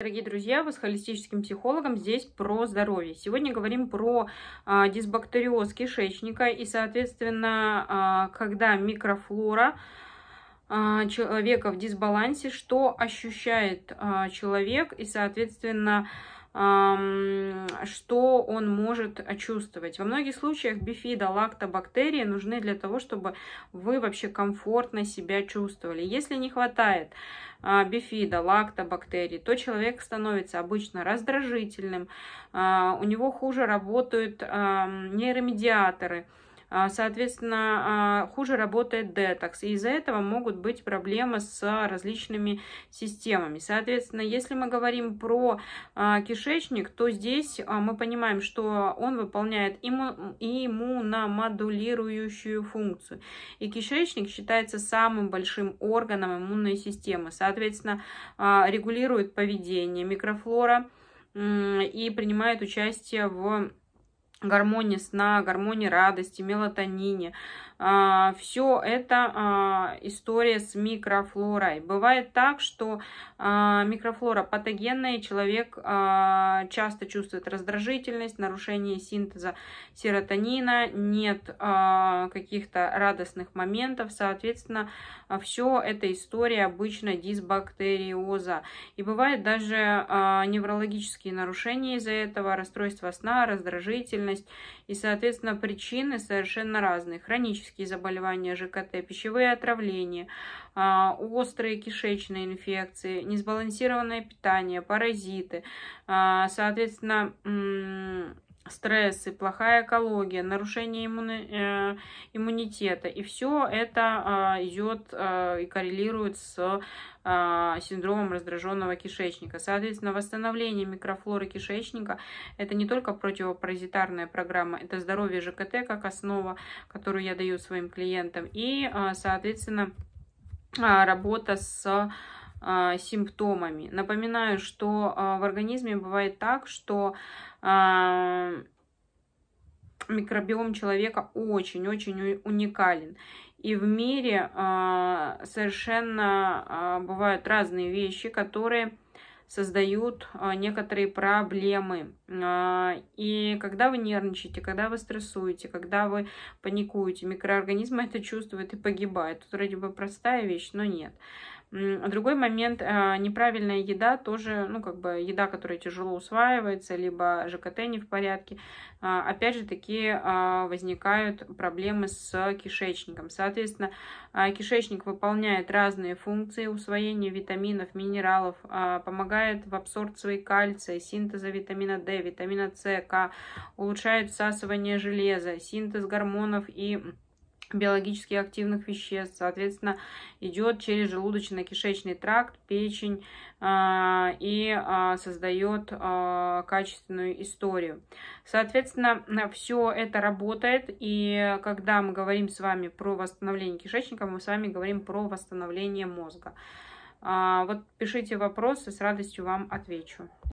Дорогие друзья, вы с холистическим психологом здесь про здоровье. Сегодня говорим про а, дисбактериоз кишечника и, соответственно, а, когда микрофлора а, человека в дисбалансе, что ощущает а, человек и, соответственно, а, что он может чувствовать. Во многих случаях бифида, лактобактерии нужны для того, чтобы вы вообще комфортно себя чувствовали. Если не хватает а, бифида, лактобактерий, то человек становится обычно раздражительным, а, у него хуже работают нейромедиаторы, а, соответственно, а, хуже работает детокс. И из-за этого могут быть проблемы с различными системами. Соответственно, если мы говорим про а, кишечник, то здесь мы понимаем, что он выполняет иммуномодулирующую функцию. И кишечник считается самым большим органом иммунной системы. Соответственно, регулирует поведение микрофлора и принимает участие в гармонии сна, гармонии радости, мелатонине. А, все это а, история с микрофлорой. Бывает так, что а, микрофлора патогенная, человек часто чувствует раздражительность, нарушение синтеза серотонина, нет каких-то радостных моментов, соответственно, все это история обычно дисбактериоза. И бывает даже неврологические нарушения из-за этого, расстройство сна, раздражительность, деятельность. И, соответственно, причины совершенно разные. Хронические заболевания ЖКТ, пищевые отравления, а, острые кишечные инфекции, несбалансированное питание, паразиты. А, соответственно, стрессы, плохая экология, нарушение иммуни, э, иммунитета. И все это а, идет а, и коррелирует с а, синдромом раздраженного кишечника. Соответственно, восстановление микрофлоры кишечника это не только противопаразитарная программа, это здоровье ЖКТ как основа, которую я даю своим клиентам. И, соответственно, работа с а, симптомами. Напоминаю, что а, в организме бывает так, что а, микробиом человека очень-очень уникален. И в мире совершенно бывают разные вещи, которые создают некоторые проблемы. И когда вы нервничаете, когда вы стрессуете, когда вы паникуете, микроорганизмы это чувствуют и погибают. Тут вроде бы простая вещь, но нет. А другой момент, а, неправильная еда тоже, ну, как бы еда, которая тяжело усваивается, либо ЖКТ не в порядке. А, опять же такие возникают проблемы с кишечником. Соответственно, кишечник выполняет разные функции усвоения витаминов, минералов, помогает в абсорбции кальция, синтеза витамина D, витамина С, К, улучшает всасывание железа, синтез гормонов и биологически активных веществ, соответственно, идет через желудочно-кишечный тракт, печень э, и э, создает э, качественную историю. Соответственно, все это работает, и когда мы говорим с вами про восстановление кишечника, мы с вами говорим про восстановление мозга. Вот пишите вопросы, с радостью вам отвечу.